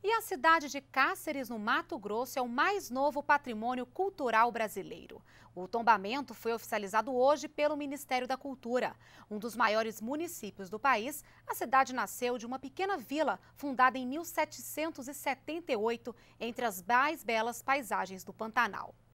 E a cidade de Cáceres, no Mato Grosso, é o mais novo patrimônio cultural brasileiro. O tombamento foi oficializado hoje pelo Ministério da Cultura. Um dos maiores municípios do país, a cidade nasceu de uma pequena vila fundada em 1778 entre as mais belas paisagens do Pantanal.